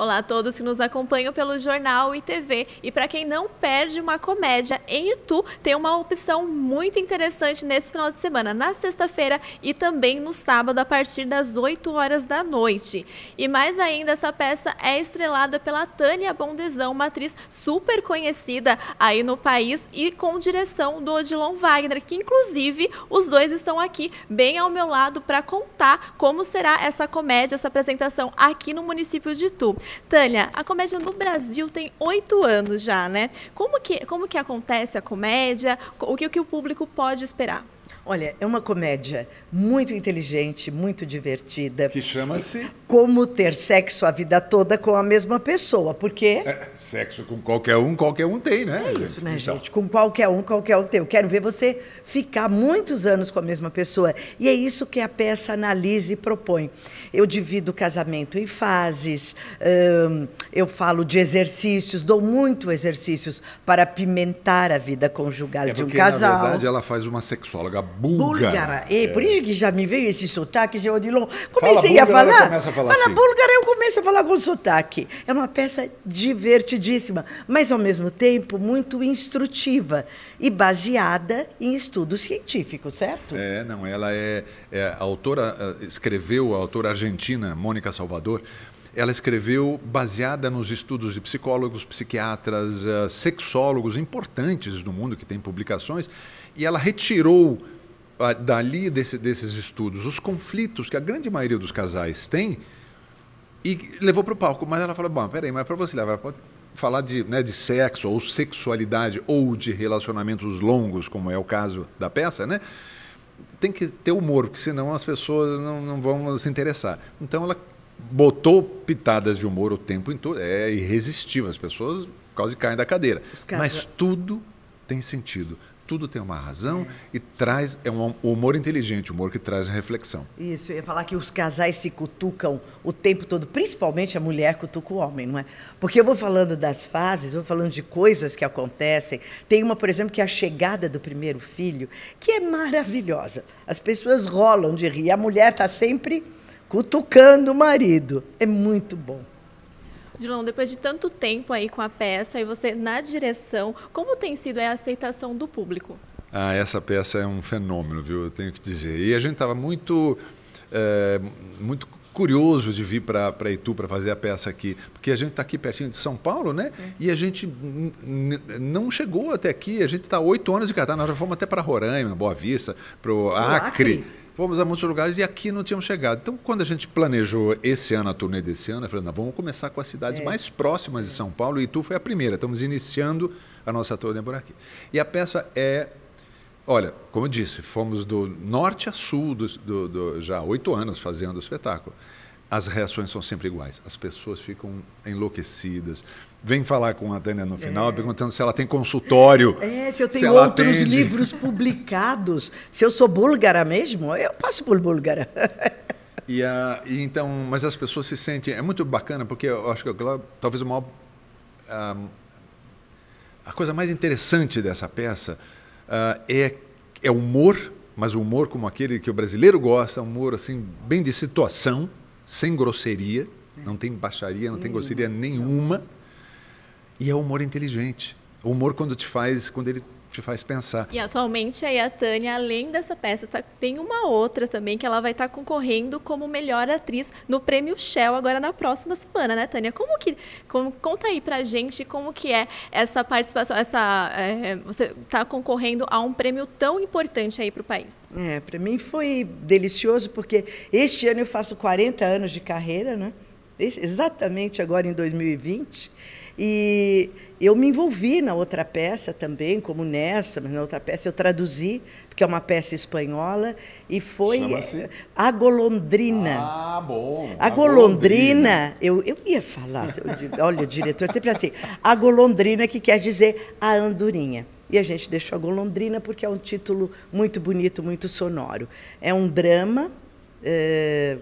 Olá a todos que nos acompanham pelo jornal e TV. E para quem não perde uma comédia em Itu, tem uma opção muito interessante nesse final de semana, na sexta-feira e também no sábado, a partir das 8 horas da noite. E mais ainda, essa peça é estrelada pela Tânia Bondesão, uma atriz super conhecida aí no país e com direção do Odilon Wagner, que inclusive os dois estão aqui bem ao meu lado para contar como será essa comédia, essa apresentação aqui no município de Itu. Tânia, a comédia no Brasil tem oito anos já, né? Como que, como que acontece a comédia? O que, o que o público pode esperar? Olha, é uma comédia muito inteligente, muito divertida. Que chama-se? Como ter sexo a vida toda com a mesma pessoa, porque... É, sexo com qualquer um, qualquer um tem, né? É isso, gente? né, então. gente? Com qualquer um, qualquer um tem. Eu quero ver você ficar muitos anos com a mesma pessoa. E é isso que a peça analisa e propõe. Eu divido o casamento em fases, hum, eu falo de exercícios, dou muito exercícios para pimentar a vida conjugal é porque, de um casal. na verdade, ela faz uma sexóloga búlgara. Búlgara. É, é, por isso que já me veio esse sotaque, seu Odilon. Comecei Fala, a falar. Começa a falar Fala assim. búlgara, eu começo a falar com sotaque. É uma peça divertidíssima, mas ao mesmo tempo muito instrutiva e baseada em estudos científicos, certo? É, não, ela é, é a autora eh, escreveu, a autora argentina Mônica Salvador, ela escreveu baseada nos estudos de psicólogos, psiquiatras, eh, sexólogos importantes do mundo que têm publicações, e ela retirou dali desse, desses estudos, os conflitos que a grande maioria dos casais tem e levou para o palco. Mas ela falou: bom, peraí, mas para você levar falar de, né, de sexo ou sexualidade ou de relacionamentos longos, como é o caso da peça, né? Tem que ter humor, porque senão as pessoas não, não vão se interessar. Então ela botou pitadas de humor o tempo todo. É irresistível, as pessoas quase caem da cadeira. Mas tudo tem sentido tudo tem uma razão é. e traz. É um hum-, humor inteligente, humor que traz reflexão. Isso, eu ia falar que os casais se cutucam o tempo todo, principalmente a mulher cutuca o homem, não é? Porque eu vou falando das fases, vou falando de coisas que acontecem. Tem uma, por exemplo, que é a chegada do primeiro filho, que é maravilhosa. As pessoas rolam de rir, a mulher está sempre cutucando o marido. É muito bom. Dilon, depois de tanto tempo aí com a peça e você na direção, como tem sido a aceitação do público? Ah, essa peça é um fenômeno, viu? Eu tenho que dizer. E a gente estava muito, é, muito curioso de vir para Itu para fazer a peça aqui, porque a gente está aqui pertinho de São Paulo, né? É. E a gente não chegou até aqui. A gente está oito anos de Catar, nós já fomos até para Roraima, Boa Vista, para o Acre. Acre. Fomos a muitos lugares e aqui não tínhamos chegado. Então, quando a gente planejou esse ano, a turnê desse ano, eu falei, não, vamos começar com as cidades é. mais próximas de São Paulo e tu foi a primeira. Estamos iniciando a nossa turnê por aqui. E a peça é Olha, como eu disse, fomos do norte a sul, do, do, do, já há oito anos fazendo o espetáculo as reações são sempre iguais. As pessoas ficam enlouquecidas. Vem falar com a Tânia no final, é. perguntando se ela tem consultório. É, se eu tenho se outros atende. livros publicados. se eu sou búlgara mesmo, eu passo por búlgara. e, a, e então, mas as pessoas se sentem. É muito bacana, porque eu acho que eu, talvez o maior. A, a coisa mais interessante dessa peça ah, é, é humor, mas o humor como aquele que o brasileiro gosta, um humor assim bem de situação, sem grosseria, não tem baixaria, não tem grosseria nenhuma. E é humor inteligente. O humor quando te faz, quando ele te faz pensar. E atualmente aí a Tânia, além dessa peça, tá, tem uma outra também que ela vai estar tá concorrendo como melhor atriz no Prêmio Shell agora na próxima semana, né, Tânia? Como que como, conta aí pra gente como que é essa participação, essa é, é você está concorrendo a um prêmio tão importante aí para o país? É, para mim foi delicioso porque este ano eu faço 40 anos de carreira, né? Exatamente agora em 2020. E eu me envolvi na outra peça também, como nessa, mas na outra peça eu traduzi, porque é uma peça espanhola, e foi A eh, Golondrina. Ah, bom. A, a Golondrina, Golondrina, eu, eu ia falar, olha, diretor, é sempre assim, A Golondrina, que quer dizer a andorinha. E a gente deixou a Golondrina porque é um título muito bonito, muito sonoro. É um drama. É,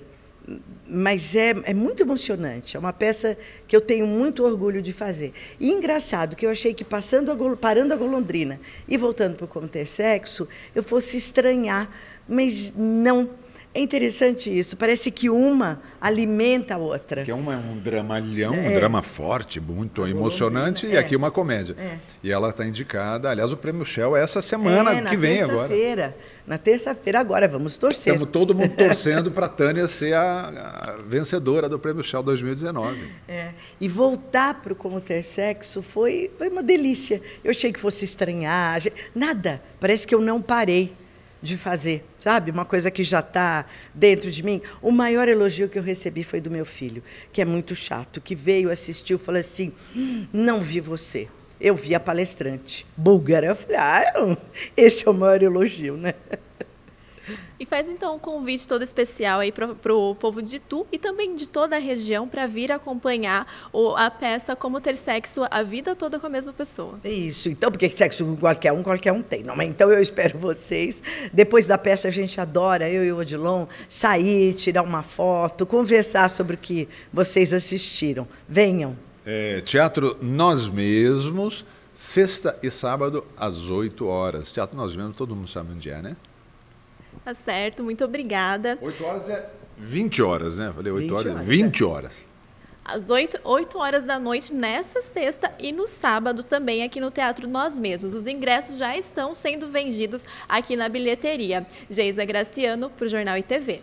mas é, é muito emocionante. É uma peça que eu tenho muito orgulho de fazer. E engraçado que eu achei que passando a, parando a golondrina e voltando para o Contexto Sexo, eu fosse estranhar, mas não. É interessante isso. Parece que uma alimenta a outra. Que é uma é um dramalhão, é. um drama forte, muito é. emocionante, é. e aqui uma comédia. É. E ela está indicada. Aliás, o Prêmio Shell é essa semana é, que vem terça agora. Feira. Na terça-feira agora, vamos torcer. Estamos todo mundo torcendo para a Tânia ser a, a, vencedora do Prêmio Shell 2019. E voltar para o Como Ter Sexo foi, foi uma delícia. Eu achei que fosse estranhar, nada. Parece que eu não parei de fazer, sabe? Uma coisa que já está dentro de mim. O maior elogio que eu recebi foi do meu filho, que é muito chato, que veio, assistiu, falou assim: não vi você. Eu vi a palestrante búlgara. Eu falei, ah, esse é o maior elogio, né? E faz então um convite todo especial aí para o povo de Tu e também de toda a região para vir acompanhar o, a peça Como Ter Sexo a Vida Toda com a Mesma Pessoa. É isso, então, porque sexo com qualquer um, qualquer um tem, não é? Então eu espero vocês. Depois da peça a gente adora, eu e o Odilon, sair, tirar uma foto, conversar sobre o que vocês assistiram. Venham. É, teatro Nós Mesmos. Sexta e sábado, às 8 horas. Teatro Nós Mesmos, todo mundo sabe onde é, né? Tá certo, muito obrigada. 8 horas é 20 horas, né? Falei 8 horas, horas, 20 é. horas. Às 8, 8 horas da noite, nessa sexta e no sábado também, aqui no Teatro Nós Mesmos. Os ingressos já estão sendo vendidos aqui na bilheteria. Geisa Graciano, para o Jornal e TV.